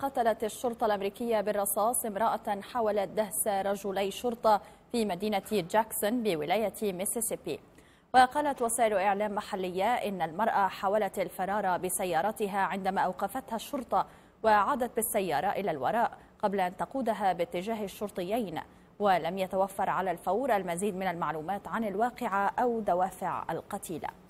قتلت الشرطة الأمريكية بالرصاص امرأة حاولت دهس رجلي شرطة في مدينة جاكسون بولاية ميسيسيبي وقالت وسائل إعلام محلية إن المرأة حاولت الفرار بسيارتها عندما أوقفتها الشرطة وعادت بالسيارة إلى الوراء قبل أن تقودها باتجاه الشرطيين ولم يتوفر على الفور المزيد من المعلومات عن الواقعة أو دوافع القتيلة